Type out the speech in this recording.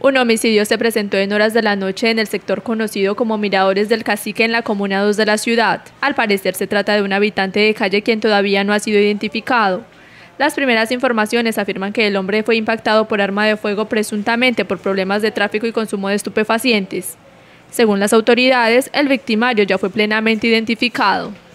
Un homicidio se presentó en horas de la noche en el sector conocido como Miradores del Cacique en la Comuna 2 de la ciudad. Al parecer se trata de un habitante de calle quien todavía no ha sido identificado. Las primeras informaciones afirman que el hombre fue impactado por arma de fuego presuntamente por problemas de tráfico y consumo de estupefacientes. Según las autoridades, el victimario ya fue plenamente identificado.